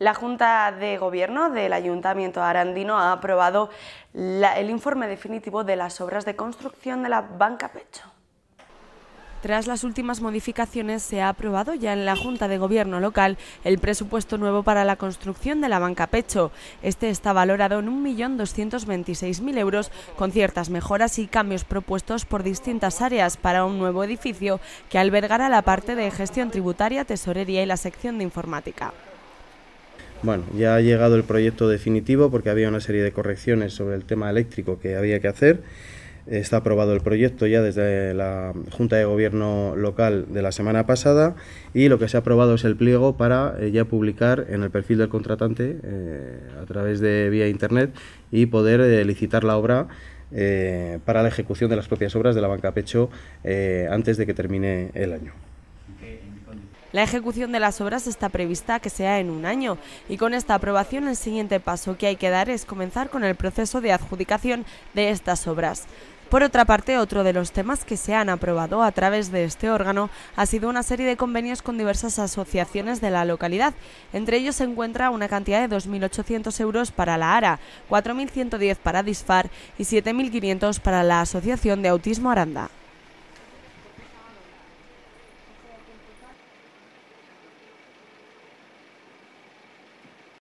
La Junta de Gobierno del Ayuntamiento Arandino ha aprobado el informe definitivo de las obras de construcción de la banca Pecho. Tras las últimas modificaciones, se ha aprobado ya en la Junta de Gobierno local el presupuesto nuevo para la construcción de la banca Pecho. Este está valorado en 1.226.000 euros, con ciertas mejoras y cambios propuestos por distintas áreas para un nuevo edificio que albergará la parte de gestión tributaria, tesorería y la sección de informática. Bueno, ya ha llegado el proyecto definitivo porque había una serie de correcciones sobre el tema eléctrico que había que hacer. Está aprobado el proyecto ya desde la Junta de Gobierno local de la semana pasada y lo que se ha aprobado es el pliego para eh, ya publicar en el perfil del contratante eh, a través de vía Internet y poder eh, licitar la obra para la ejecución de las propias obras de la banca Pecho antes de que termine el año. La ejecución de las obras está prevista que sea en un año y con esta aprobación el siguiente paso que hay que dar es comenzar con el proceso de adjudicación de estas obras. Por otra parte, otro de los temas que se han aprobado a través de este órgano ha sido una serie de convenios con diversas asociaciones de la localidad. Entre ellos se encuentra una cantidad de 2.800 euros para la ARA, 4.110 para DISFAR y 7.500 para la Asociación de Autismo Aranda.